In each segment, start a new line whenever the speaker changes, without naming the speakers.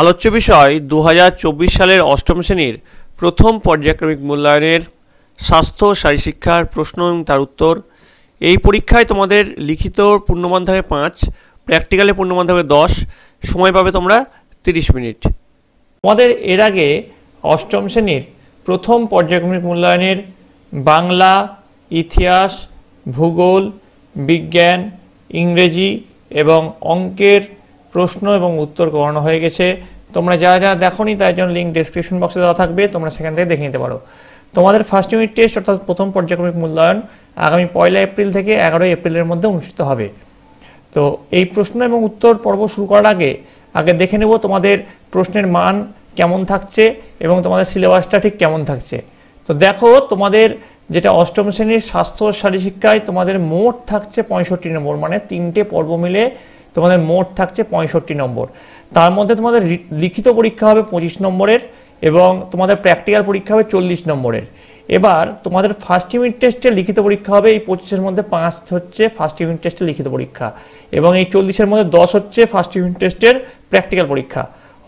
আলোচ্য বিষয় দু সালের অষ্টম শ্রেণীর প্রথম পর্যায়ক্রমিক মূল্যায়নের স্বাস্থ্য শিক্ষার প্রশ্ন এবং তার উত্তর এই পরীক্ষায় তোমাদের লিখিত পূর্ণমাধ্যমে পাঁচ প্র্যাকটিক্যালে পূর্ণমাধ্যমে দশ সময় পাবে তোমরা তিরিশ মিনিট তোমাদের এর আগে অষ্টম শ্রেণীর প্রথম পর্যায়ক্রমিক মূল্যায়নের বাংলা ইতিহাস ভূগোল বিজ্ঞান ইংরেজি এবং অঙ্কের প্রশ্ন এবং উত্তর করানো হয়ে গেছে তোমরা যারা যারা দেখোনি তার জন্য লিঙ্ক ডিসক্রিপশন বক্সে দেওয়া থাকবে তোমরা সেখান থেকে দেখে নিতে পারো তোমাদের ফার্স্ট ইউনিট টেস্ট অর্থাৎ প্রথম পর্যায়ক্রমিক মূল্যায়ন আগামী পয়লা এপ্রিল থেকে এগারোই এপ্রিলের মধ্যে অনুষ্ঠিত হবে তো এই প্রশ্ন এবং উত্তর পর্ব শুরু করার আগে আগে দেখে নেব তোমাদের প্রশ্নের মান কেমন থাকছে এবং তোমাদের সিলেবাসটা ঠিক কেমন থাকছে তো দেখো তোমাদের যেটা অষ্টম শ্রেণীর স্বাস্থ্য শারীরশিক্ষায় তোমাদের মোট থাকছে পঁয়ষট্টি নম্বর মানে তিনটে পর্ব মিলে তোমাদের মোট থাকছে পঁয়ষট্টি নম্বর তার মধ্যে তোমাদের লিখিত পরীক্ষা হবে পঁচিশ নম্বরের এবং তোমাদের প্র্যাকটিক্যাল পরীক্ষা হবে চল্লিশ নম্বরের এবার তোমাদের ফার্স্ট ইউনিট টেস্টে লিখিত পরীক্ষা হবে এই পঁচিশের মধ্যে পাঁচ হচ্ছে ফার্স্ট ইউনিট টেস্টের লিখিত পরীক্ষা এবং এই চল্লিশের মধ্যে দশ হচ্ছে ফার্স্ট ইউনিট টেস্টের প্র্যাকটিক্যাল পরীক্ষা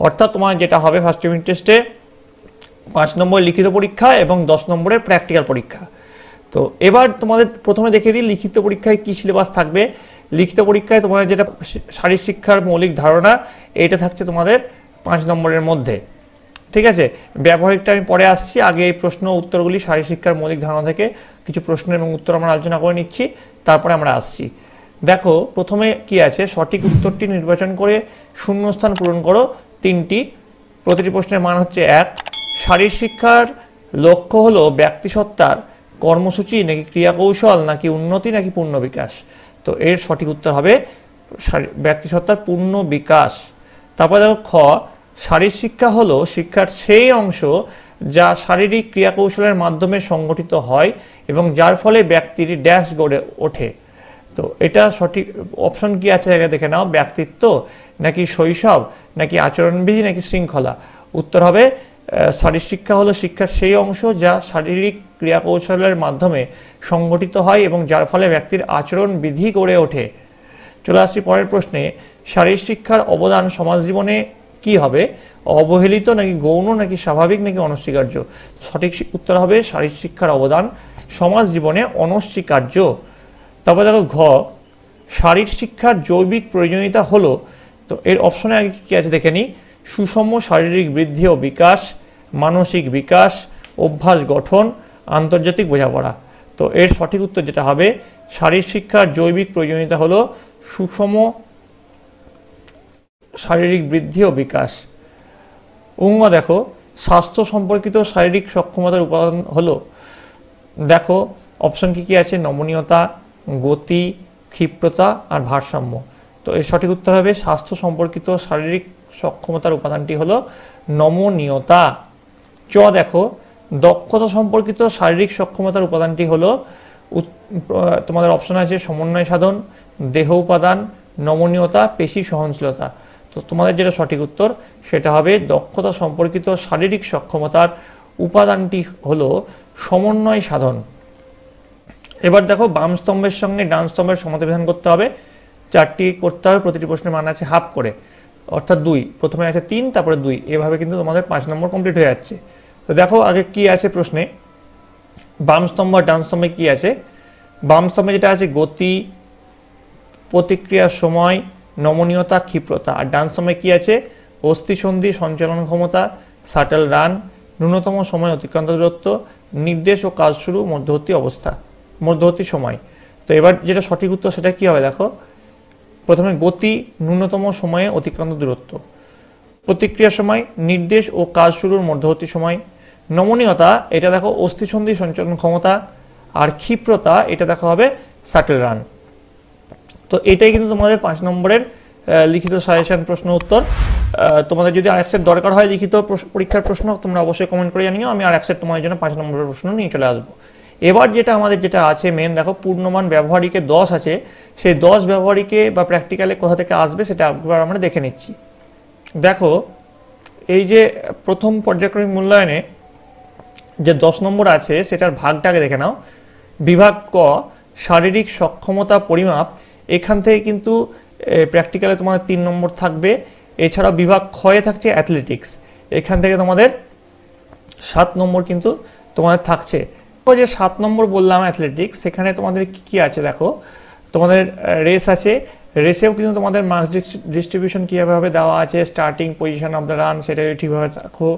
অর্থাৎ তোমার যেটা হবে ফার্স্ট ইউনিট টেস্টে পাঁচ নম্বরে লিখিত পরীক্ষা এবং দশ নম্বরের প্র্যাকটিক্যাল পরীক্ষা তো এবার তোমাদের প্রথমে দেখিয়ে দিই লিখিত পরীক্ষায় কী সিলেবাস থাকবে লিখিত পরীক্ষায় তোমাদের যেটা শারীর শিক্ষার মৌলিক ধারণা এটা থাকছে তোমাদের পাঁচ নম্বরের মধ্যে ঠিক আছে ব্যবহারিকটা আমি পরে আসছি আগে এই প্রশ্ন উত্তরগুলি শারীর শিক্ষার মৌলিক ধারণা থেকে কিছু প্রশ্ন এবং উত্তর আমরা আলোচনা করে নিচ্ছি তারপরে আমরা আসছি দেখো প্রথমে কি আছে সঠিক উত্তরটি নির্বাচন করে শূন্যস্থান পূরণ করো তিনটি প্রতিটি প্রশ্নের মান হচ্ছে এক শারীর শিক্ষার লক্ষ্য হলো ব্যক্তিসত্তার কর্মসূচি নাকি ক্রিয়াকৌশল নাকি উন্নতি নাকি পূর্ণ বিকাশ তো এর সঠিক উত্তর হবে ব্যক্তিসত্তার পূর্ণ বিকাশ তারপরে দেখো খ শারীর শিক্ষা হলো শিক্ষার সেই অংশ যা শারীরিক ক্রিয়াকৌশলের মাধ্যমে সংগঠিত হয় এবং যার ফলে ব্যক্তির ড্যাশ গড়ে ওঠে তো এটা সঠিক অপশন কি আছে আগে দেখে নাও ব্যক্তিত্ব নাকি শৈশব নাকি আচরণবিধি নাকি শৃঙ্খলা উত্তর হবে শারীর শিক্ষা হলো শিক্ষার সেই অংশ যা শারীরিক ক্রিয়াকৌশলের মাধ্যমে সংগঠিত হয় এবং যার ফলে ব্যক্তির আচরণ বিধি গড়ে ওঠে চলে আসছি পরের প্রশ্নে শারীর শিক্ষার অবদান সমাজ জীবনে কি হবে অবহেলিত নাকি গৌণ নাকি স্বাভাবিক নাকি অনস্বীকার্য সঠিক উত্তর হবে শারীর শিক্ষার অবদান সমাজ জীবনে অনস্বীকার্য তারপর দেখো ঘ শারীর শিক্ষার জৈবিক প্রয়োজনীয়তা হলো তো এর অপশনে আগে কী আছে দেখে নিই সুষম শারীরিক বৃদ্ধি ও বিকাশ মানসিক বিকাশ অভ্যাস গঠন আন্তর্জাতিক বোঝাপড়া তো এর সঠিক উত্তর যেটা হবে শারীরিক শিক্ষার জৈবিক প্রয়োজনীয়তা হলো সুষম শারীরিক বৃদ্ধি ও বিকাশ উঙ্গ দেখো স্বাস্থ্য সম্পর্কিত শারীরিক সক্ষমতার উপাদান হলো দেখো অপশন কি কি আছে নমনীয়তা গতি ক্ষিপ্রতা আর ভারসাম্য তো এর সঠিক উত্তর হবে স্বাস্থ্য সম্পর্কিত শারীরিক সক্ষমতার উপাদানটি হলো নমনীয়তা চ দেখো দক্ষতা সম্পর্কিত শারীরিক সক্ষমতার উপাদানটি হলো তোমাদের অপশন আছে সমন্বয় সাধন দেহ উপাদান নমনীয়তা পেশি সহনশীলতা তো তোমাদের যেটা সঠিক উত্তর সেটা হবে দক্ষতা সম্পর্কিত শারীরিক সক্ষমতার উপাদানটি হলো সমন্বয় সাধন এবার দেখো বাম স্তম্ভের সঙ্গে ডান স্তম্ভের বিধান করতে হবে চারটি করতে হবে প্রতিটি প্রশ্নের মান আছে হাফ করে অর্থাৎ দুই প্রথমে আছে তিন তারপরে দুই এভাবে কিন্তু তোমাদের পাঁচ নম্বর কমপ্লিট হয়ে যাচ্ছে তো দেখো আগে কি আছে প্রশ্নে বাম স্তম্ভ আর ডান স্তম্ভে কী আছে বাম স্তম্ভে যেটা আছে গতি প্রতিক্রিয়ার সময় নমনীয়তা ক্ষিপ্রতা আর ডান স্তম্ভে কী আছে অস্থিসন্ধি সঞ্চালন ক্ষমতা শাটল রান ন্যূনতম সময় অতিক্রান্ত দূরত্ব নির্দেশ ও কাজ শুরু মধ্যবর্তী অবস্থা মধ্যবর্তী সময় তো এবার যেটা সঠিক উত্তর সেটা কী হবে দেখো প্রথমে গতি ন্যূনতম সময়ে অতিক্রান্ত দূরত্ব প্রতিক্রিয়া সময় নির্দেশ ও কাজ শুরুর মধ্যবর্তী সময় নমনীয়তা এটা দেখো অস্থিসন্ধি সঞ্চালন ক্ষমতা আর ক্ষিপ্রতা এটা দেখা হবে সাটেল রান তো এটাই কিন্তু তোমাদের পাঁচ নম্বরের লিখিত সাজেশন প্রশ্ন উত্তর তোমাদের যদি আর সেট দরকার হয় লিখিত পরীক্ষার প্রশ্ন তোমরা অবশ্যই কমেন্ট করে জানিও আমি আর সেট তোমাদের জন্য পাঁচ নম্বরের প্রশ্ন নিয়ে চলে আসবো এবার যেটা আমাদের যেটা আছে মেন দেখো পূর্ণমান ব্যবহারিকে দশ আছে সেই দশ ব্যবহারিকে বা প্র্যাকটিক্যালে কোথা থেকে আসবে সেটা একবার আমরা দেখে নিচ্ছি দেখো এই যে প্রথম পর্যায়ক্রমিক মূল্যায়নে যে দশ নম্বর আছে সেটার ভাগটাকে দেখে নাও বিভাগ ক শারীরিক সক্ষমতা পরিমাপ এখান থেকে কিন্তু প্র্যাকটিক্যালে তোমাদের তিন নম্বর থাকবে এছাড়া বিভাগ ক্ষয়ে থাকছে অ্যাথলেটিক্স এখান থেকে তোমাদের সাত নম্বর কিন্তু তোমাদের থাকছে যে সাত নম্বর বললাম অ্যাথলেটিক্স সেখানে তোমাদের কি কি আছে দেখো তোমাদের রেস আছে রেসেও কিন্তু তোমাদের মার্কস ডিস্ট্রিবিউশন কীভাবে দেওয়া আছে starting position of the run সেটা ঠিকভাবে রাখো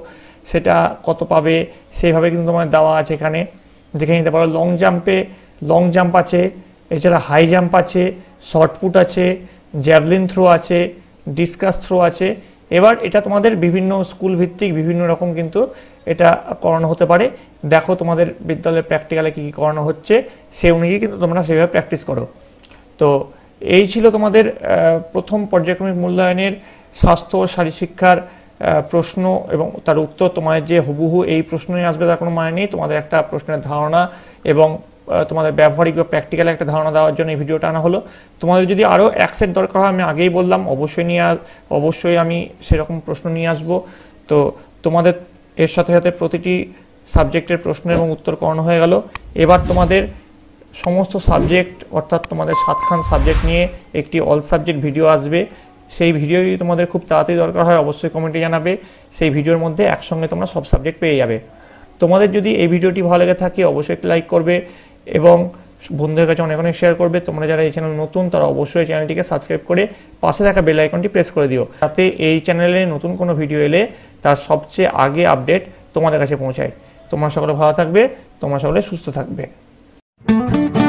সেটা কত পাবে সেইভাবে কিন্তু তোমার দেওয়া আছে এখানে দেখে নিতে পারো লং জাম্পে লং জাম্প আছে এছাড়া হাই জাম্প আছে শর্টপুট আছে জ্যাভলিন থ্রো আছে ডিসকাস থ্রো আছে এবার এটা তোমাদের বিভিন্ন স্কুল ভিত্তিক বিভিন্ন রকম কিন্তু এটা করানো হতে পারে দেখো তোমাদের বিদ্যালয়ের প্র্যাকটিক্যালে কী কী করানো হচ্ছে সে অনুযায়ী কিন্তু তোমরা সেভাবে প্র্যাকটিস করো তো এই ছিল তোমাদের প্রথম পর্যায়ক্রমিক মূল্যায়নের স্বাস্থ্য শিক্ষার প্রশ্ন এবং তার উত্তর তোমাদের যে হুবহু এই প্রশ্নই আসবে তার কোনো মানে নেই তোমাদের একটা প্রশ্নের ধারণা এবং তোমাদের ব্যবহারিক বা প্র্যাকটিক্যাল একটা ধারণা দেওয়ার জন্য এই ভিডিওটা আনা হলো তোমাদের যদি আরও অ্যাক্সেট দরকার হয় আমি আগেই বললাম অবশ্যই নিয়ে অবশ্যই আমি সেরকম প্রশ্ন নিয়ে আসব তো তোমাদের এর সাথে সাথে প্রতিটি সাবজেক্টের প্রশ্ন এবং উত্তর করানো হয়ে গেল এবার তোমাদের সমস্ত সাবজেক্ট অর্থাৎ তোমাদের সাতখান সাবজেক্ট নিয়ে একটি অল সাবজেক্ট ভিডিও আসবে সেই ভিডিও যদি তোমাদের খুব তাড়াতাড়ি দরকার হয় অবশ্যই কমেন্টে জানাবে সেই ভিডিওর মধ্যে একসঙ্গে তোমরা সব সাবজেক্ট পেয়ে যাবে তোমাদের যদি এই ভিডিওটি ভালো লেগে থাকে অবশ্যই লাইক করবে এবং বন্ধুদের কাছে অনেক অনেক শেয়ার করবে তোমরা যারা এই চ্যানেল নতুন তারা অবশ্যই চ্যানেলটিকে সাবস্ক্রাইব করে পাশে থাকা বেল আইকনটি প্রেস করে দিও তাতে এই চ্যানেলে নতুন কোনো ভিডিও এলে তার সবচেয়ে আগে আপডেট তোমাদের কাছে পৌঁছায় তোমার সকলে ভালো থাকবে তোমার সকলে সুস্থ থাকবে